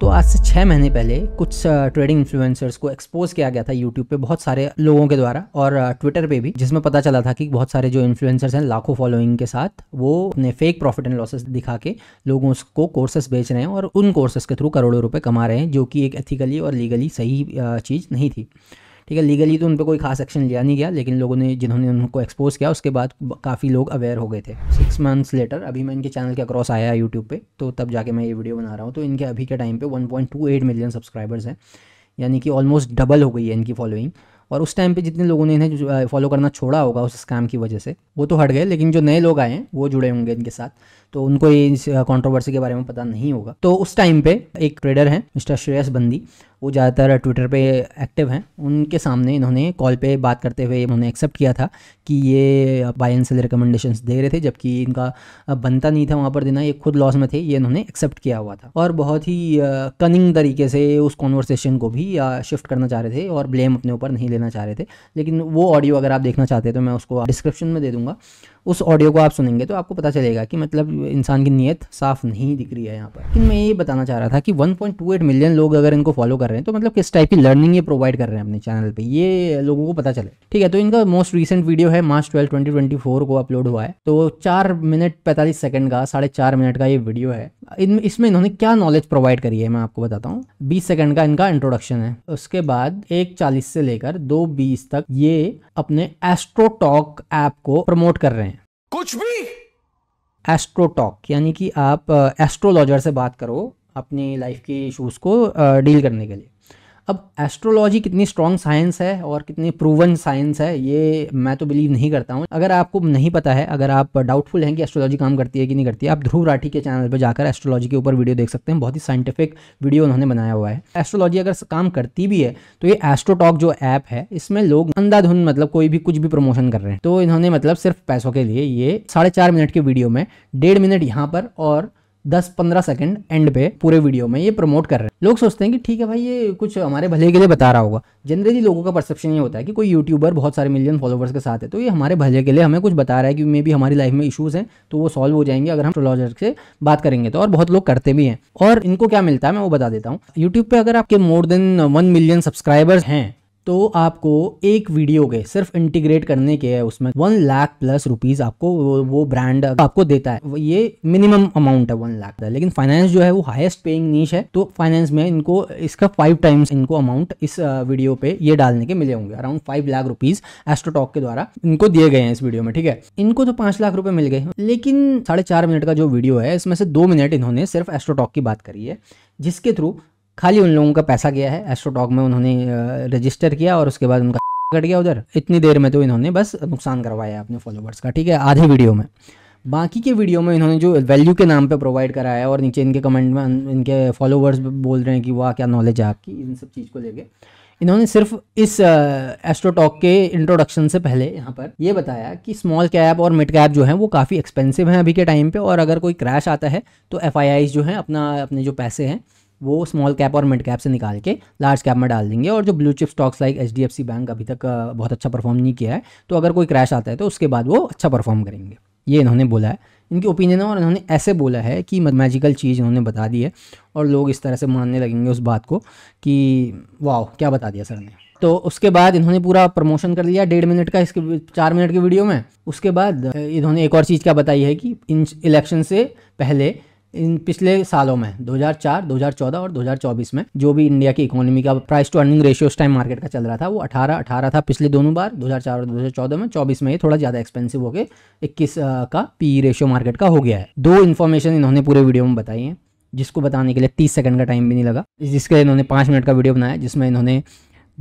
तो आज से छः महीने पहले कुछ ट्रेडिंग इन्फ्लुएंसर्स को एक्सपोज किया गया था यूट्यूब पे बहुत सारे लोगों के द्वारा और ट्विटर पे भी जिसमें पता चला था कि बहुत सारे जो इन्फ्लुएंसर्स हैं लाखों फॉलोइंग के साथ वो अपने फेक प्रॉफिट एंड लॉसेस दिखा के लोगों को कोर्सेस बेच रहे हैं और उन कोर्सेस के थ्रू करोड़ों रुपये कमा रहे हैं जो कि एक एथिकली और लीगली सही चीज़ नहीं थी ठीक है लीगली तो उन पर कोई खास एक्शन लिया नहीं गया लेकिन लोगों ने जिन्होंने उनको एक्सपोज किया उसके बाद काफ़ी लोग अवेयर हो गए थे सिक्स मंथ्स लेटर अभी मैं इनके चैनल के अक्रॉस आया यूट्यूब पर तो तब जाके मैं ये वीडियो बना रहा हूँ तो इनके अभी के टाइम पर वन मिलियन सब्सक्राइबर्स हैं यानी कि ऑलमोस्ट डबल हो गई है इनकी फॉलोइंग और उस टाइम पे जितने लोगों ने इन्हें फॉलो करना छोड़ा होगा उस स्कैम की वजह से वो तो हट गए लेकिन जो नए लोग आए हैं वो जुड़े होंगे इनके साथ तो उनको ये इस कॉन्ट्रोवर्सी के बारे में पता नहीं होगा तो उस टाइम पे एक ट्रेडर हैं मिस्टर श्रेयस बंदी वो ज़्यादातर ट्विटर पे एक्टिव हैं उनके सामने इन्होंने कॉल पे बात करते हुए इन्होंने एक्सेप्ट किया था कि ये बाय एंड सेल रिकमेंडेशंस दे रहे थे जबकि इनका बनता नहीं था वहाँ पर देना ये खुद लॉस में थे ये इन्होंने एक्सेप्ट किया हुआ था और बहुत ही कनिंग तरीके से उस कॉन्वर्सेशन को भी शिफ्ट करना चाह रहे थे और ब्लेम अपने ऊपर नहीं लेना चाह रहे थे लेकिन वो ऑडियो अगर आप देखना चाहते हैं तो मैं उसको डिस्क्रिप्शन में दे दूँगा उस ऑडियो को आप सुनेंगे तो आपको पता चलेगा कि मतलब इंसान की नीयत साफ़ नहीं दिख रही है यहाँ पर लेकिन मैं ये बताना चाह रहा था कि 1.28 मिलियन लोग अगर इनको फॉलो कर रहे हैं तो मतलब किस टाइप की लर्निंग ये प्रोवाइड कर रहे हैं अपने चैनल पर ये लोगों को पता चले ठीक है तो इनका मोस्ट रिसेंट वीडियो है मार्च ट्वेल्व ट्वेंटी को अपलोड हुआ है तो चार मिनट पैंतालीस सेकेंड का साढ़े मिनट का ये वीडियो है इन इसमें इन्होंने क्या नॉलेज प्रोवाइड करी है मैं आपको बताता हूँ बीस सेकंड का इनका इंट्रोडक्शन है उसके बाद एक चालीस से लेकर दो बीस तक ये अपने एस्ट्रोटॉक ऐप को प्रमोट कर रहे हैं कुछ भी एस्ट्रोटॉक यानी कि आप एस्ट्रोलॉजर से बात करो अपनी लाइफ के इशूज़ को डील करने के लिए अब एस्ट्रोलॉजी कितनी स्ट्रॉन्ग साइंस है और कितनी प्रूवन साइंस है ये मैं तो बिलीव नहीं करता हूँ अगर आपको नहीं पता है अगर आप डाउटफुल हैं कि एस्ट्रोलॉजी काम करती है कि नहीं करती है आप ध्रुव राठी के चैनल पर जाकर एस्ट्रोलॉजी के ऊपर वीडियो देख सकते हैं बहुत ही साइंटिफिक वीडियो उन्होंने बनाया हुआ है एस्ट्रोलॉजी अगर काम करती भी है तो ये एस्ट्रोटॉक जो ऐप है इसमें लोग अंधाधुन मतलब कोई भी कुछ भी प्रमोशन कर रहे हैं तो इन्होंने मतलब सिर्फ पैसों के लिए ये साढ़े चार मिनट के वीडियो में डेढ़ मिनट यहाँ पर और दस पंद्रह सेकंड एंड पे पूरे वीडियो में ये प्रमोट कर रहे हैं लोग सोचते हैं कि ठीक है भाई ये कुछ हमारे भले के लिए बता रहा होगा जनरली लोगों का परसेप्शन ये होता है कि कोई यूट्यूबर बहुत सारे मिलियन फॉलोवर्स के साथ है तो ये हमारे भले के लिए हमें कुछ बता रहा है कि मे भी हमारी लाइफ में इशूज़ हैं तो वो सॉल्व हो जाएंगे अगर हम एस्ट्रोलॉजर से बात करेंगे तो और बहुत लोग करते भी हैं और इनको क्या मिलता है मैं वो बता देता हूँ यूट्यूब पर अगर आपके more than one million subscribers हैं तो आपको एक वीडियो के सिर्फ इंटीग्रेट करने के है उसमें वन लाख प्लस रुपीज आपको वो, वो ब्रांड आपको देता है ये मिनिमम अमाउंट है वन लाख का लेकिन फाइनेंस जो है वो हाईएस्ट पेइंग नीच है तो फाइनेंस में इनको इसका फाइव टाइम्स इनको अमाउंट इस वीडियो पे ये डालने के मिले होंगे around five lakh rupees Astrotalk के द्वारा इनको दिए गए हैं इस वीडियो में ठीक है इनको तो पांच लाख रुपए मिल गए लेकिन साढ़े चार मिनट का जो वीडियो है इसमें से दो मिनट इन्होंने सिर्फ एस्ट्रोटॉक की बात करी है जिसके थ्रू खाली उन लोगों का पैसा गया है एस्ट्रोटॉक में उन्होंने रजिस्टर किया और उसके बाद उनका कट गया उधर इतनी देर में तो इन्होंने बस नुकसान करवाया अपने फॉलोवर्स का ठीक है आधे वीडियो में बाकी के वीडियो में इन्होंने जो वैल्यू के नाम पे प्रोवाइड कराया है और नीचे इनके कमेंट में इनके फॉलोवर्स बोल रहे हैं कि वाह क्या नॉलेज है आपकी इन सब चीज़ को लेके इन्होंने सिर्फ इस एस्ट्रोटॉक के इंट्रोडक्शन से पहले यहाँ पर ये बताया कि स्मॉल कैप और मिड कैप जो है वो काफ़ी एक्सपेंसिव हैं अभी के टाइम पे और अगर कोई क्रैश आता है तो एफ जो है अपना अपने जो पैसे हैं वो स्मॉल कैप और मिड कैप से निकाल के लार्ज कैप में डाल देंगे और जो blue chip stocks like H bank अभी तक बहुत अच्छा परफॉर्म नहीं किया है तो अगर कोई क्रैश आता है तो उसके बाद वो अच्छा परफॉर्म करेंगे ये इन्होंने बोला है इनकी ओपिनियन है और इन्होंने ऐसे बोला है कि मैजिकल चीज़ इन्होंने बता दी है और लोग इस तरह से मानने लगेंगे उस बात को कि वाह क्या बता दिया सर ने तो उसके बाद इन्होंने पूरा प्रमोशन कर लिया डेढ़ मिनट का इसके चार मिनट के वीडियो में उसके बाद इन्होंने एक और चीज़ क्या बताई है कि इन इलेक्शन से पहले इन पिछले सालों में 2004, 2014 और 2024 में जो भी इंडिया की इकोनॉमी का प्राइस टू अर्निंग रेशियो उस टाइम मार्केट का चल रहा था वो 18 18 था पिछले दोनों बार 2004 और 2014 में 24 में ये थोड़ा ज़्यादा एक्सपेंसिव हो गए इक्कीस का पी रेशियो मार्केट का हो गया है दो इन्फॉर्मेशन इन्होंने पूरे वीडियो में बताई है जिसको बताने के लिए तीस सेकंड का टाइम भी नहीं लगा जिसके इन्होंने पाँच मिनट का वीडियो बनाया जिसमें इन्होंने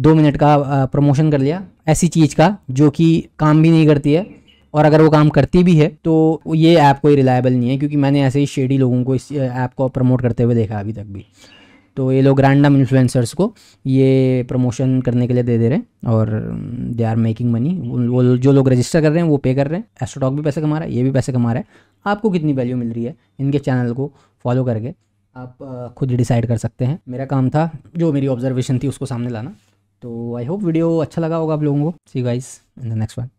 दो मिनट का प्रमोशन कर लिया ऐसी चीज़ का जो कि काम भी नहीं करती है और अगर वो काम करती भी है तो ये ऐप कोई रिलायबल नहीं है क्योंकि मैंने ऐसे ही शेडी लोगों को इस ऐप को प्रमोट करते हुए देखा अभी तक भी तो ये लोग रैंडम इन्फ्लुएंसर्स को ये प्रमोशन करने के लिए दे दे रहे हैं और दे आर मेकिंग मनी वो जो लोग रजिस्टर कर रहे हैं वो पे कर रहे हैं एस्ट्रोटॉक भी पैसे कमा रहा है ये भी पैसे कमा रहा है आपको कितनी वैल्यू मिल रही है इनके चैनल को फॉलो करके आप खुद डिसाइड कर सकते हैं मेरा काम था जो मेरी ऑब्जर्वेशन थी उसको सामने लाना तो आई होप वीडियो अच्छा लगा होगा आप लोगों को see guys in the next one